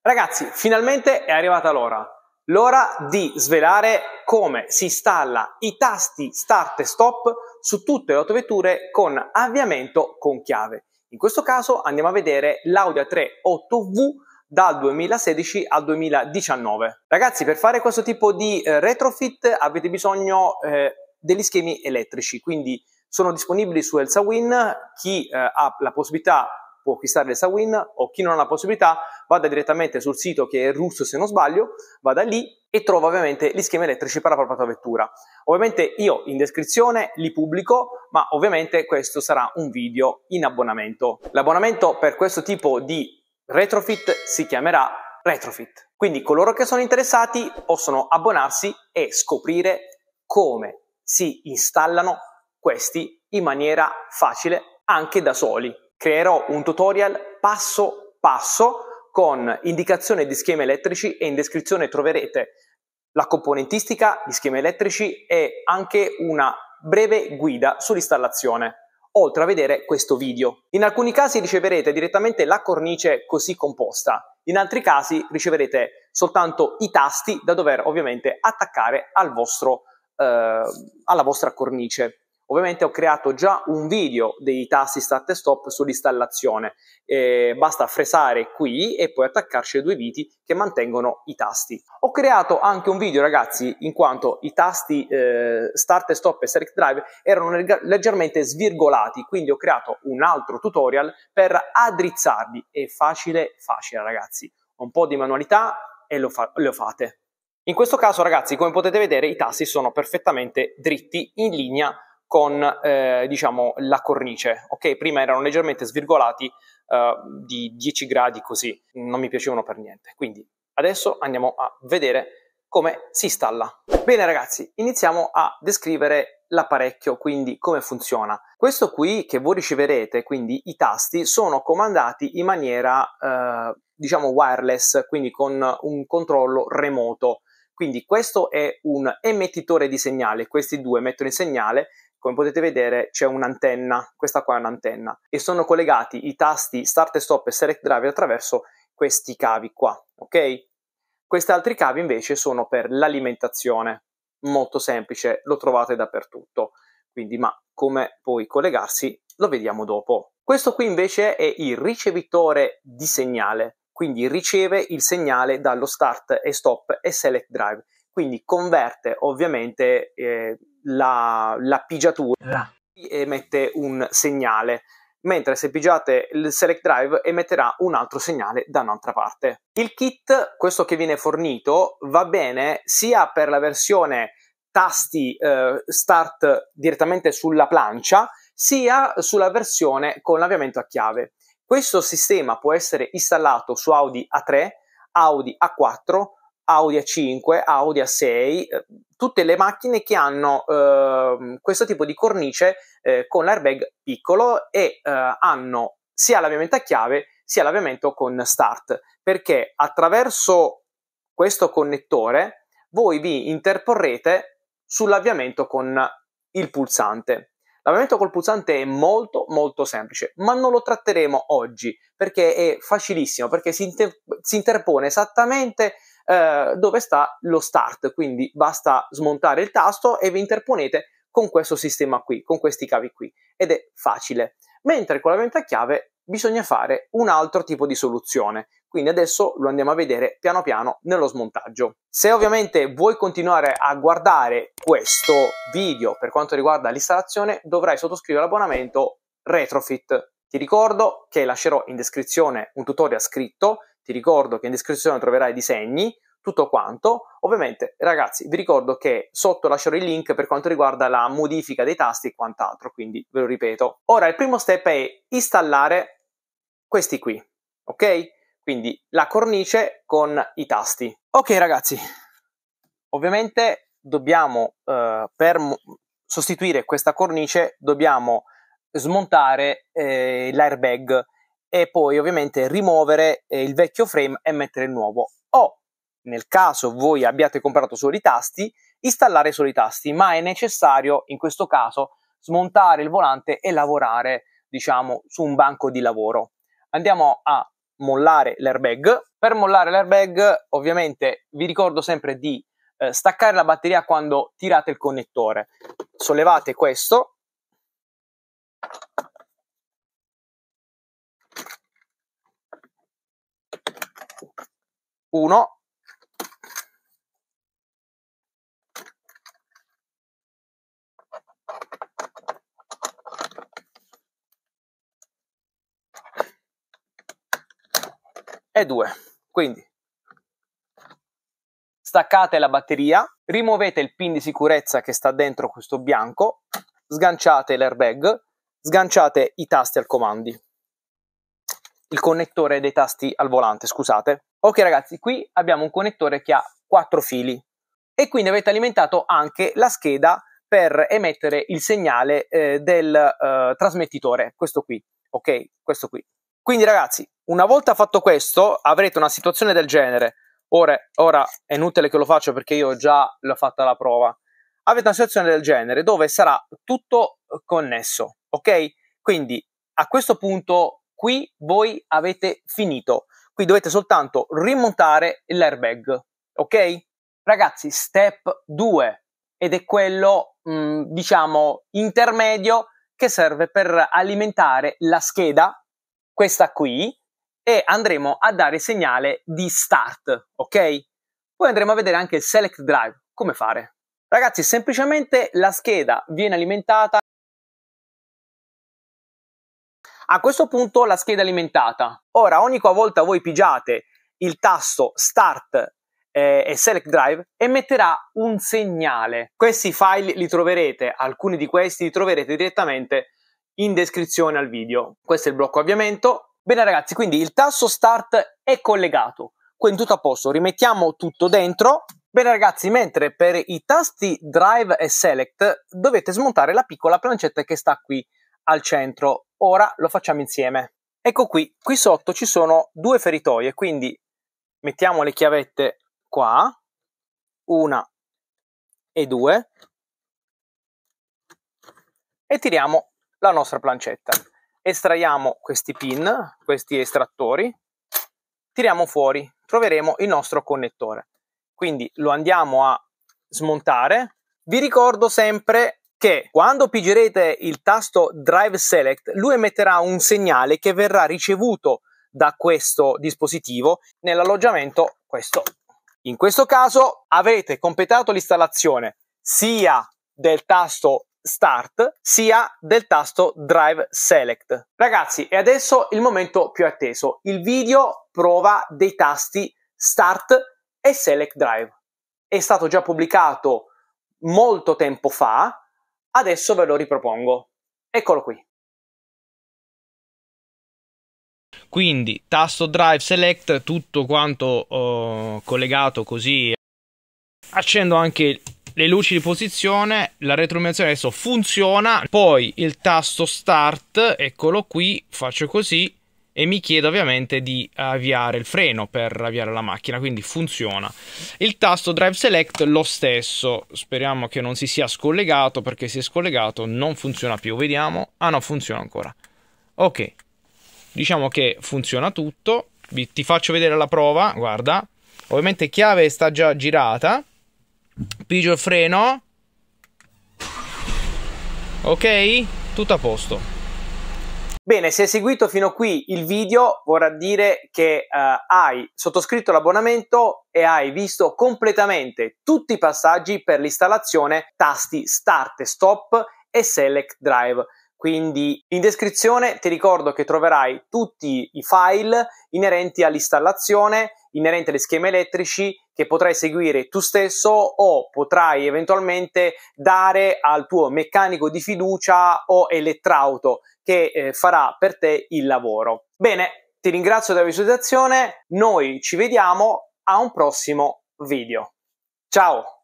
Ragazzi, finalmente è arrivata l'ora. L'ora di svelare come si installa i tasti start e stop su tutte le autovetture con avviamento con chiave. In questo caso andiamo a vedere l'Audi 3 8V dal 2016 al 2019. Ragazzi, per fare questo tipo di eh, retrofit avete bisogno eh, degli schemi elettrici, quindi sono disponibili su ElsaWin, chi eh, ha la possibilità può acquistare l'ElsaWin o chi non ha la possibilità vada direttamente sul sito che è russo se non sbaglio, vada lì e trova ovviamente gli schemi elettrici per la propria vettura. Ovviamente io in descrizione li pubblico, ma ovviamente questo sarà un video in abbonamento. L'abbonamento per questo tipo di retrofit si chiamerà retrofit. Quindi coloro che sono interessati possono abbonarsi e scoprire come si installano questi in maniera facile anche da soli. Creerò un tutorial passo passo con indicazione di schemi elettrici e in descrizione troverete la componentistica, gli schemi elettrici e anche una breve guida sull'installazione, oltre a vedere questo video. In alcuni casi riceverete direttamente la cornice così composta, in altri casi riceverete soltanto i tasti da dover ovviamente attaccare al vostro, eh, alla vostra cornice. Ovviamente ho creato già un video dei tasti start e stop sull'installazione. Eh, basta fresare qui e poi attaccarci i due viti che mantengono i tasti. Ho creato anche un video ragazzi in quanto i tasti eh, start e stop e select drive erano leggermente svirgolati, quindi ho creato un altro tutorial per addrizzarli. È facile, facile ragazzi. Un po' di manualità e lo, fa- lo fate. In questo caso, ragazzi, come potete vedere, i tasti sono perfettamente dritti in linea con eh, diciamo, la cornice. Okay? Prima erano leggermente svirgolati eh, di 10 gradi così, non mi piacevano per niente. Quindi adesso andiamo a vedere come si installa. Bene ragazzi, iniziamo a descrivere l'apparecchio, quindi come funziona. Questo qui che voi riceverete, quindi i tasti, sono comandati in maniera eh, diciamo wireless, quindi con un controllo remoto. Quindi questo è un emettitore di segnale, questi due mettono in segnale come potete vedere c'è un'antenna, questa qua è un'antenna, e sono collegati i tasti Start e Stop e Select Drive attraverso questi cavi qua, ok? Questi altri cavi invece sono per l'alimentazione, molto semplice, lo trovate dappertutto. Quindi, ma come puoi collegarsi lo vediamo dopo. Questo qui invece è il ricevitore di segnale, quindi riceve il segnale dallo start e stop e select drive, quindi converte ovviamente eh, la, la pigiatura emette un segnale, mentre se pigiate il Select Drive emetterà un altro segnale da un'altra parte. Il kit, questo che viene fornito, va bene sia per la versione tasti eh, start direttamente sulla plancia, sia sulla versione con l'avviamento a chiave. Questo sistema può essere installato su Audi A3, Audi A4, Audi A5, Audi A6, eh, tutte le macchine che hanno eh, questo tipo di cornice eh, con l'airbag piccolo e eh, hanno sia l'avviamento a chiave sia l'avviamento con start, perché attraverso questo connettore voi vi interporrete sull'avviamento con il pulsante. L'avviamento col pulsante è molto molto semplice, ma non lo tratteremo oggi perché è facilissimo, perché si, inter- si interpone esattamente eh, dove sta lo start, quindi basta smontare il tasto e vi interponete con questo sistema qui, con questi cavi qui, ed è facile. Mentre con la venta a chiave bisogna fare un altro tipo di soluzione, quindi adesso lo andiamo a vedere piano piano nello smontaggio. Se ovviamente vuoi continuare a guardare questo video per quanto riguarda l'installazione, dovrai sottoscrivere l'abbonamento Retrofit. Ti ricordo che lascerò in descrizione un tutorial scritto ti ricordo che in descrizione troverai i disegni, tutto quanto. Ovviamente, ragazzi, vi ricordo che sotto lascerò il link per quanto riguarda la modifica dei tasti e quant'altro, quindi ve lo ripeto. Ora, il primo step è installare questi qui, ok? Quindi la cornice con i tasti. Ok, ragazzi, ovviamente dobbiamo, eh, per sostituire questa cornice, dobbiamo smontare eh, l'airbag e poi ovviamente rimuovere eh, il vecchio frame e mettere il nuovo o nel caso voi abbiate comprato solo i tasti installare solo i tasti ma è necessario in questo caso smontare il volante e lavorare diciamo su un banco di lavoro andiamo a mollare l'airbag per mollare l'airbag ovviamente vi ricordo sempre di eh, staccare la batteria quando tirate il connettore sollevate questo 1 e 2. Quindi staccate la batteria, rimuovete il pin di sicurezza che sta dentro questo bianco, sganciate l'airbag, sganciate i tasti al comandi, il connettore dei tasti al volante, scusate, Ok ragazzi, qui abbiamo un connettore che ha quattro fili e quindi avete alimentato anche la scheda per emettere il segnale eh, del eh, trasmettitore, questo qui, ok? Questo qui. Quindi ragazzi, una volta fatto questo avrete una situazione del genere. Ora, ora è inutile che lo faccio perché io già l'ho fatta la prova. Avete una situazione del genere dove sarà tutto connesso, ok? Quindi a questo punto qui voi avete finito Qui dovete soltanto rimontare l'airbag, ok? Ragazzi, step 2 ed è quello, mh, mm, diciamo, intermedio che serve per alimentare la scheda, questa qui, e andremo a dare segnale di start, ok? Poi andremo a vedere anche il select drive, come fare. Ragazzi, semplicemente la scheda viene alimentata A questo punto la scheda è alimentata. Ora, ogni qualvolta voi pigiate il tasto Start eh, e Select Drive, emetterà un segnale. Questi file li troverete, alcuni di questi li troverete direttamente in descrizione al video. Questo è il blocco avviamento. Bene ragazzi, quindi il tasto Start è collegato, quindi tutto a posto. Rimettiamo tutto dentro. Bene ragazzi, mentre per i tasti Drive e Select dovete smontare la piccola plancetta che sta qui al centro ora lo facciamo insieme. Ecco qui, qui sotto ci sono due feritoie, quindi mettiamo le chiavette qua, una e due, e tiriamo la nostra plancetta. Estraiamo questi pin, questi estrattori, tiriamo fuori, troveremo il nostro connettore. Quindi lo andiamo a smontare. Vi ricordo sempre che quando piggerete il tasto Drive Select, lui emetterà un segnale che verrà ricevuto da questo dispositivo nell'alloggiamento questo. In questo caso avete completato l'installazione sia del tasto Start sia del tasto Drive Select. Ragazzi, e adesso il momento più atteso. Il video prova dei tasti Start e Select Drive. È stato già pubblicato molto tempo fa, Adesso ve lo ripropongo. Eccolo qui. Quindi tasto Drive Select, tutto quanto oh, collegato così. Accendo anche le luci di posizione, la retroilluminazione adesso funziona. Poi il tasto Start, eccolo qui, faccio così e mi chiede ovviamente di avviare il freno per avviare la macchina, quindi funziona. Il tasto Drive Select lo stesso, speriamo che non si sia scollegato perché se è scollegato non funziona più, vediamo, ah no funziona ancora. Ok, diciamo che funziona tutto, Vi, ti faccio vedere la prova, guarda, ovviamente chiave sta già girata, pigio il freno, ok, tutto a posto. Bene, se hai seguito fino qui il video vorrà dire che eh, hai sottoscritto l'abbonamento e hai visto completamente tutti i passaggi per l'installazione tasti Start Stop e Select Drive. Quindi in descrizione ti ricordo che troverai tutti i file inerenti all'installazione inerente agli schemi elettrici che potrai seguire tu stesso o potrai eventualmente dare al tuo meccanico di fiducia o elettrauto che eh, farà per te il lavoro. Bene, ti ringrazio della visualizzazione, noi ci vediamo a un prossimo video. Ciao!